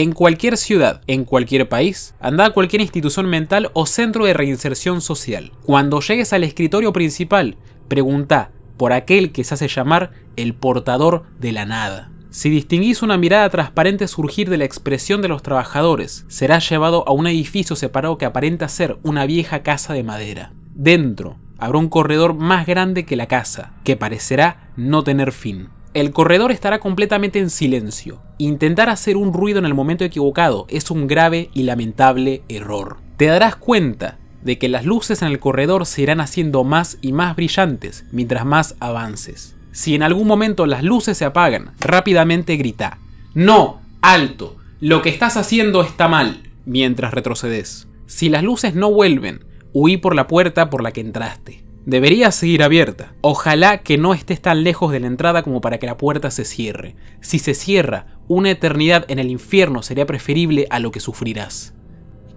en cualquier ciudad, en cualquier país. Anda a cualquier institución mental o centro de reinserción social. Cuando llegues al escritorio principal, pregunta por aquel que se hace llamar el portador de la nada. Si distinguís una mirada transparente surgir de la expresión de los trabajadores, serás llevado a un edificio separado que aparenta ser una vieja casa de madera. Dentro habrá un corredor más grande que la casa, que parecerá no tener fin. El corredor estará completamente en silencio. Intentar hacer un ruido en el momento equivocado es un grave y lamentable error. Te darás cuenta de que las luces en el corredor se irán haciendo más y más brillantes mientras más avances. Si en algún momento las luces se apagan, rápidamente grita, No, alto, lo que estás haciendo está mal, mientras retrocedes. Si las luces no vuelven, huí por la puerta por la que entraste debería seguir abierta. Ojalá que no estés tan lejos de la entrada como para que la puerta se cierre. Si se cierra, una eternidad en el infierno sería preferible a lo que sufrirás.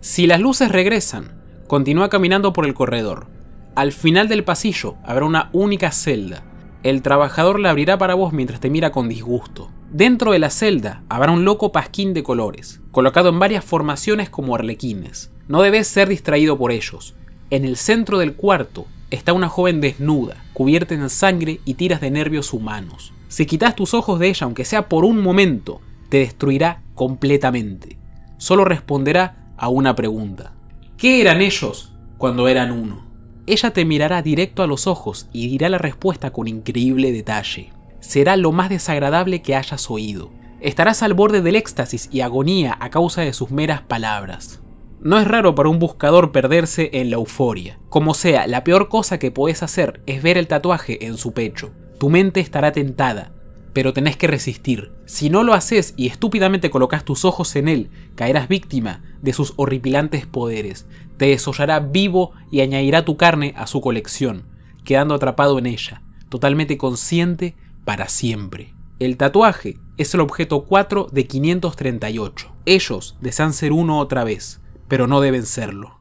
Si las luces regresan, continúa caminando por el corredor. Al final del pasillo habrá una única celda. El trabajador la abrirá para vos mientras te mira con disgusto. Dentro de la celda habrá un loco pasquín de colores, colocado en varias formaciones como arlequines. No debes ser distraído por ellos. En el centro del cuarto está una joven desnuda, cubierta en sangre y tiras de nervios humanos. Si quitas tus ojos de ella, aunque sea por un momento, te destruirá completamente. Solo responderá a una pregunta. ¿Qué eran ellos cuando eran uno? Ella te mirará directo a los ojos y dirá la respuesta con increíble detalle. Será lo más desagradable que hayas oído. Estarás al borde del éxtasis y agonía a causa de sus meras palabras. No es raro para un buscador perderse en la euforia. Como sea, la peor cosa que puedes hacer es ver el tatuaje en su pecho. Tu mente estará tentada, pero tenés que resistir. Si no lo haces y estúpidamente colocas tus ojos en él, caerás víctima de sus horripilantes poderes. Te desollará vivo y añadirá tu carne a su colección, quedando atrapado en ella, totalmente consciente para siempre. El tatuaje es el objeto 4 de 538. Ellos desean ser uno otra vez pero no deben serlo.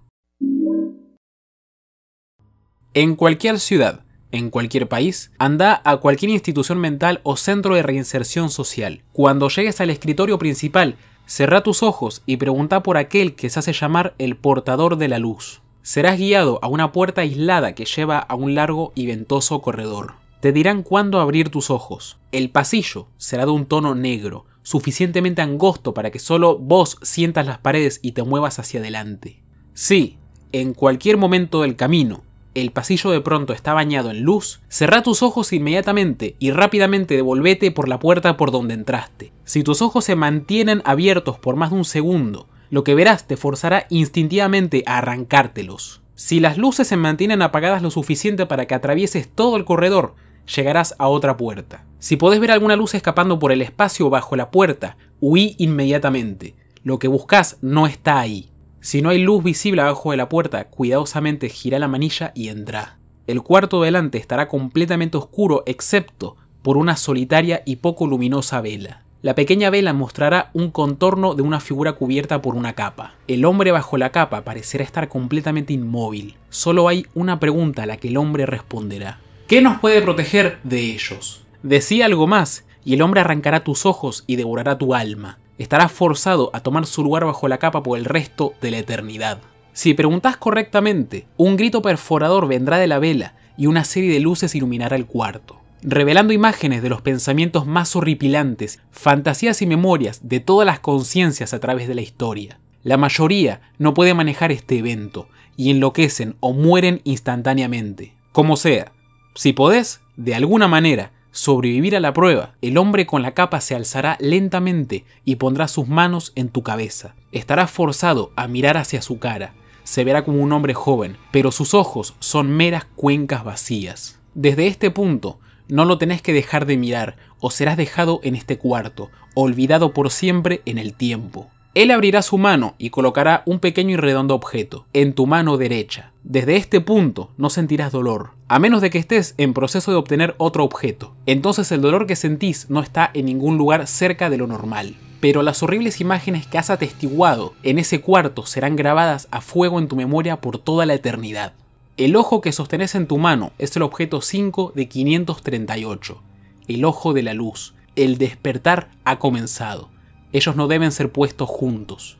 En cualquier ciudad, en cualquier país, anda a cualquier institución mental o centro de reinserción social. Cuando llegues al escritorio principal, cerrá tus ojos y pregunta por aquel que se hace llamar el portador de la luz. Serás guiado a una puerta aislada que lleva a un largo y ventoso corredor. Te dirán cuándo abrir tus ojos. El pasillo será de un tono negro, suficientemente angosto para que solo vos sientas las paredes y te muevas hacia adelante. Si, en cualquier momento del camino, el pasillo de pronto está bañado en luz, cerrá tus ojos inmediatamente y rápidamente devolvete por la puerta por donde entraste. Si tus ojos se mantienen abiertos por más de un segundo, lo que verás te forzará instintivamente a arrancártelos. Si las luces se mantienen apagadas lo suficiente para que atravieses todo el corredor, llegarás a otra puerta. Si podés ver alguna luz escapando por el espacio bajo la puerta, huí inmediatamente. Lo que buscas no está ahí. Si no hay luz visible abajo de la puerta, cuidadosamente gira la manilla y entra. El cuarto delante estará completamente oscuro excepto por una solitaria y poco luminosa vela. La pequeña vela mostrará un contorno de una figura cubierta por una capa. El hombre bajo la capa parecerá estar completamente inmóvil. Solo hay una pregunta a la que el hombre responderá. ¿Qué nos puede proteger de ellos? Decía algo más, y el hombre arrancará tus ojos y devorará tu alma. Estarás forzado a tomar su lugar bajo la capa por el resto de la eternidad. Si preguntas correctamente, un grito perforador vendrá de la vela y una serie de luces iluminará el cuarto, revelando imágenes de los pensamientos más horripilantes, fantasías y memorias de todas las conciencias a través de la historia. La mayoría no puede manejar este evento y enloquecen o mueren instantáneamente. Como sea, si podés, de alguna manera, sobrevivir a la prueba, el hombre con la capa se alzará lentamente y pondrá sus manos en tu cabeza. Estarás forzado a mirar hacia su cara. Se verá como un hombre joven, pero sus ojos son meras cuencas vacías. Desde este punto, no lo tenés que dejar de mirar, o serás dejado en este cuarto, olvidado por siempre en el tiempo. Él abrirá su mano y colocará un pequeño y redondo objeto en tu mano derecha. Desde este punto no sentirás dolor, a menos de que estés en proceso de obtener otro objeto. Entonces el dolor que sentís no está en ningún lugar cerca de lo normal pero las horribles imágenes que has atestiguado en ese cuarto serán grabadas a fuego en tu memoria por toda la eternidad. El ojo que sostenés en tu mano es el objeto 5 de 538, el ojo de la luz. El despertar ha comenzado. Ellos no deben ser puestos juntos.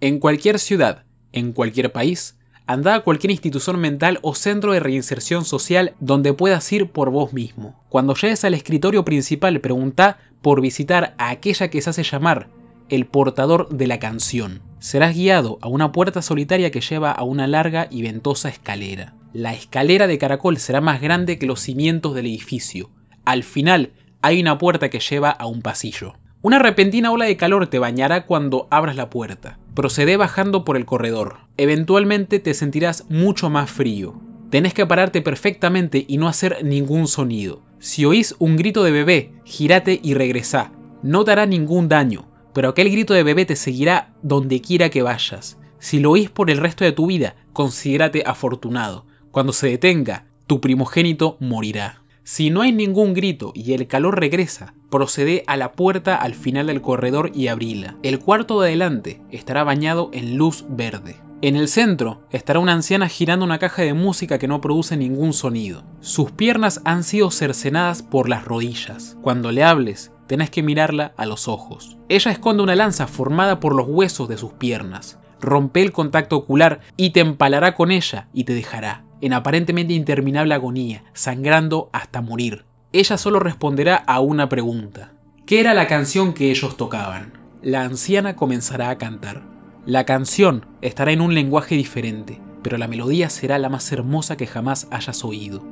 En cualquier ciudad, en cualquier país, anda a cualquier institución mental o centro de reinserción social donde puedas ir por vos mismo. Cuando llegues al escritorio principal, pregunta por visitar a aquella que se hace llamar el portador de la canción serás guiado a una puerta solitaria que lleva a una larga y ventosa escalera. La escalera de caracol será más grande que los cimientos del edificio. Al final hay una puerta que lleva a un pasillo. Una repentina ola de calor te bañará cuando abras la puerta. Procede bajando por el corredor. Eventualmente te sentirás mucho más frío. Tenés que pararte perfectamente y no hacer ningún sonido. Si oís un grito de bebé, girate y regresá. No te hará ningún daño pero aquel grito de bebé te seguirá donde quiera que vayas. Si lo oís por el resto de tu vida, considérate afortunado. Cuando se detenga, tu primogénito morirá. Si no hay ningún grito y el calor regresa, procede a la puerta al final del corredor y abríla. El cuarto de adelante estará bañado en luz verde. En el centro estará una anciana girando una caja de música que no produce ningún sonido. Sus piernas han sido cercenadas por las rodillas. Cuando le hables, tenés que mirarla a los ojos. Ella esconde una lanza formada por los huesos de sus piernas. Rompe el contacto ocular y te empalará con ella y te dejará, en aparentemente interminable agonía, sangrando hasta morir. Ella solo responderá a una pregunta. ¿Qué era la canción que ellos tocaban? La anciana comenzará a cantar. La canción estará en un lenguaje diferente, pero la melodía será la más hermosa que jamás hayas oído.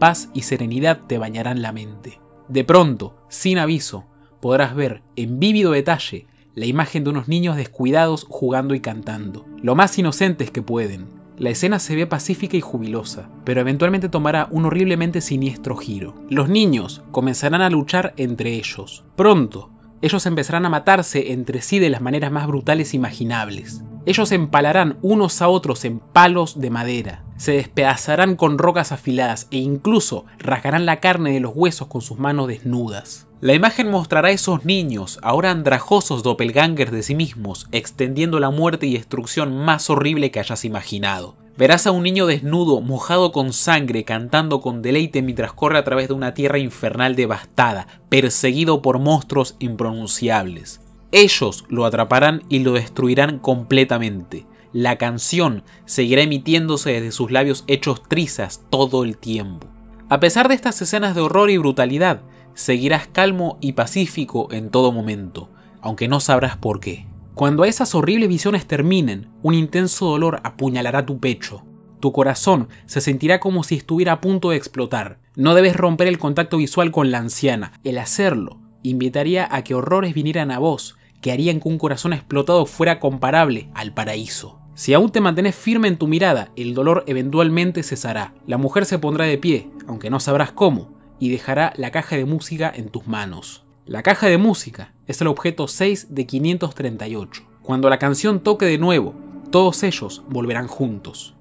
Paz y serenidad te bañarán la mente. De pronto, sin aviso, podrás ver en vívido detalle la imagen de unos niños descuidados jugando y cantando, lo más inocentes que pueden. La escena se ve pacífica y jubilosa, pero eventualmente tomará un horriblemente siniestro giro. Los niños comenzarán a luchar entre ellos. Pronto, ellos empezarán a matarse entre sí de las maneras más brutales imaginables. Ellos empalarán unos a otros en palos de madera, se despedazarán con rocas afiladas e incluso rasgarán la carne de los huesos con sus manos desnudas. La imagen mostrará a esos niños, ahora andrajosos doppelgangers de sí mismos, extendiendo la muerte y destrucción más horrible que hayas imaginado. Verás a un niño desnudo, mojado con sangre, cantando con deleite mientras corre a través de una tierra infernal devastada, perseguido por monstruos impronunciables. Ellos lo atraparán y lo destruirán completamente. La canción seguirá emitiéndose desde sus labios hechos trizas todo el tiempo. A pesar de estas escenas de horror y brutalidad, seguirás calmo y pacífico en todo momento, aunque no sabrás por qué. Cuando esas horribles visiones terminen, un intenso dolor apuñalará tu pecho. Tu corazón se sentirá como si estuviera a punto de explotar. No debes romper el contacto visual con la anciana. El hacerlo invitaría a que horrores vinieran a vos que harían que un corazón explotado fuera comparable al paraíso. Si aún te mantienes firme en tu mirada, el dolor eventualmente cesará. La mujer se pondrá de pie, aunque no sabrás cómo, y dejará la caja de música en tus manos. La caja de música es el objeto 6 de 538. Cuando la canción toque de nuevo, todos ellos volverán juntos.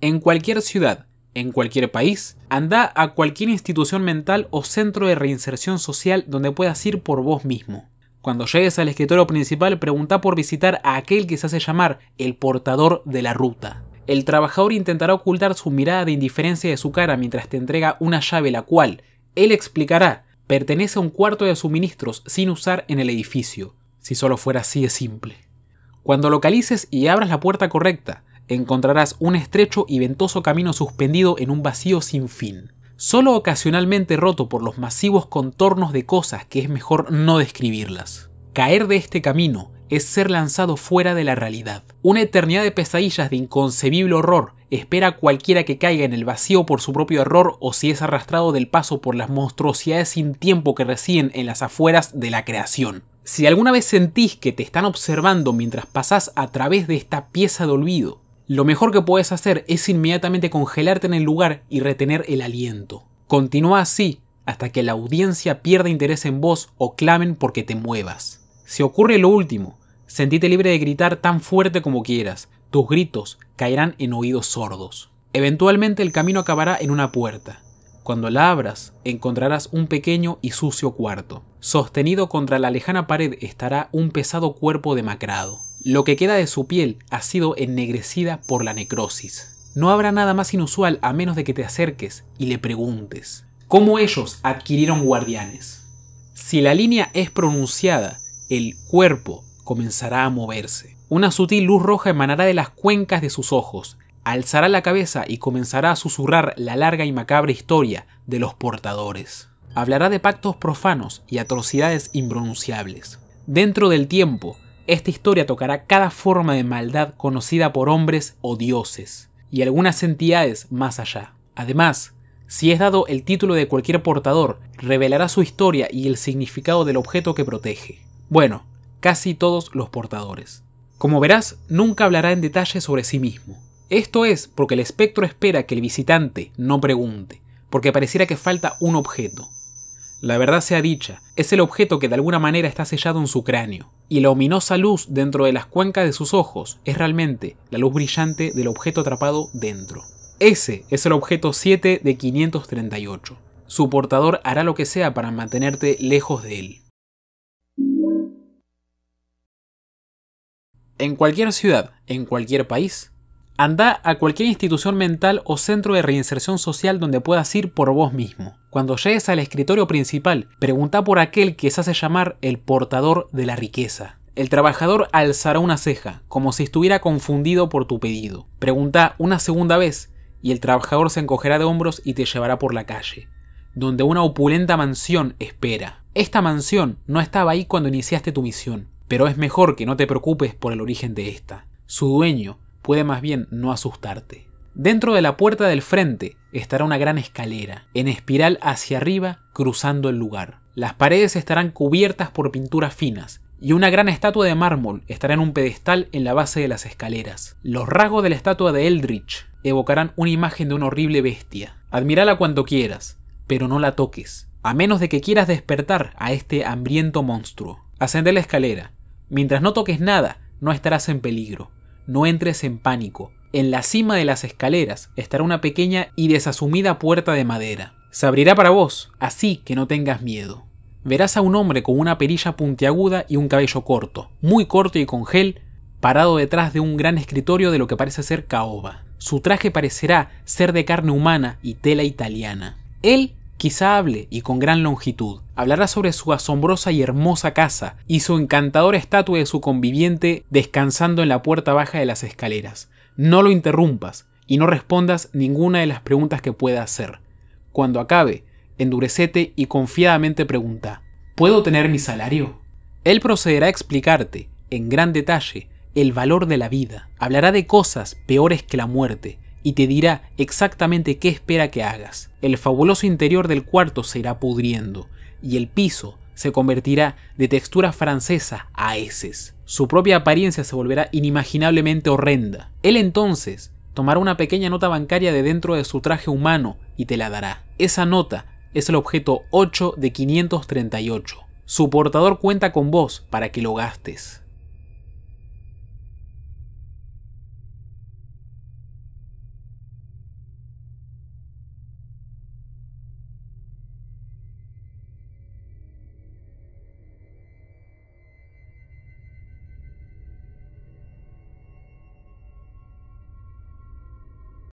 En cualquier ciudad, en cualquier país. Anda a cualquier institución mental o centro de reinserción social donde puedas ir por vos mismo. Cuando llegues al escritorio principal, pregunta por visitar a aquel que se hace llamar el portador de la ruta. El trabajador intentará ocultar su mirada de indiferencia de su cara mientras te entrega una llave la cual, él explicará, pertenece a un cuarto de suministros sin usar en el edificio. Si solo fuera así de simple. Cuando localices y abras la puerta correcta, encontrarás un estrecho y ventoso camino suspendido en un vacío sin fin, solo ocasionalmente roto por los masivos contornos de cosas que es mejor no describirlas. Caer de este camino es ser lanzado fuera de la realidad. Una eternidad de pesadillas de inconcebible horror espera a cualquiera que caiga en el vacío por su propio error o si es arrastrado del paso por las monstruosidades sin tiempo que residen en las afueras de la creación. Si alguna vez sentís que te están observando mientras pasás a través de esta pieza de olvido, lo mejor que puedes hacer es inmediatamente congelarte en el lugar y retener el aliento. Continúa así hasta que la audiencia pierda interés en vos o clamen porque te muevas. Si ocurre lo último, sentite libre de gritar tan fuerte como quieras, tus gritos caerán en oídos sordos. Eventualmente el camino acabará en una puerta. Cuando la abras, encontrarás un pequeño y sucio cuarto. Sostenido contra la lejana pared estará un pesado cuerpo demacrado. Lo que queda de su piel ha sido ennegrecida por la necrosis. No habrá nada más inusual a menos de que te acerques y le preguntes cómo ellos adquirieron guardianes. Si la línea es pronunciada, el cuerpo comenzará a moverse. Una sutil luz roja emanará de las cuencas de sus ojos, alzará la cabeza y comenzará a susurrar la larga y macabra historia de los portadores. Hablará de pactos profanos y atrocidades impronunciables. Dentro del tiempo, esta historia tocará cada forma de maldad conocida por hombres o dioses, y algunas entidades más allá. Además, si es dado el título de cualquier portador, revelará su historia y el significado del objeto que protege. Bueno, casi todos los portadores. Como verás, nunca hablará en detalle sobre sí mismo. Esto es porque el espectro espera que el visitante no pregunte, porque pareciera que falta un objeto. La verdad sea dicha, es el objeto que de alguna manera está sellado en su cráneo, y la ominosa luz dentro de las cuencas de sus ojos es realmente la luz brillante del objeto atrapado dentro. Ese es el objeto 7 de 538. Su portador hará lo que sea para mantenerte lejos de él. En cualquier ciudad, en cualquier país, Anda a cualquier institución mental o centro de reinserción social donde puedas ir por vos mismo. Cuando llegues al escritorio principal, pregunta por aquel que se hace llamar el portador de la riqueza. El trabajador alzará una ceja, como si estuviera confundido por tu pedido. Pregunta una segunda vez, y el trabajador se encogerá de hombros y te llevará por la calle, donde una opulenta mansión espera. Esta mansión no estaba ahí cuando iniciaste tu misión, pero es mejor que no te preocupes por el origen de esta. Su dueño, puede más bien no asustarte. Dentro de la puerta del frente estará una gran escalera, en espiral hacia arriba, cruzando el lugar. Las paredes estarán cubiertas por pinturas finas, y una gran estatua de mármol estará en un pedestal en la base de las escaleras. Los rasgos de la estatua de Eldritch evocarán una imagen de una horrible bestia. Admírala cuanto quieras, pero no la toques, a menos de que quieras despertar a este hambriento monstruo. Ascende la escalera. Mientras no toques nada, no estarás en peligro no entres en pánico. En la cima de las escaleras estará una pequeña y desasumida puerta de madera. Se abrirá para vos, así que no tengas miedo. Verás a un hombre con una perilla puntiaguda y un cabello corto, muy corto y con gel, parado detrás de un gran escritorio de lo que parece ser caoba. Su traje parecerá ser de carne humana y tela italiana. Él Quizá hable, y con gran longitud. Hablará sobre su asombrosa y hermosa casa, y su encantadora estatua de su conviviente descansando en la puerta baja de las escaleras. No lo interrumpas, y no respondas ninguna de las preguntas que pueda hacer. Cuando acabe, endurecete y confiadamente pregunta, ¿puedo tener mi salario? Él procederá a explicarte, en gran detalle, el valor de la vida. Hablará de cosas peores que la muerte, y te dirá exactamente qué espera que hagas. El fabuloso interior del cuarto se irá pudriendo y el piso se convertirá de textura francesa a heces. Su propia apariencia se volverá inimaginablemente horrenda. Él entonces tomará una pequeña nota bancaria de dentro de su traje humano y te la dará. Esa nota es el objeto 8 de 538. Su portador cuenta con vos para que lo gastes.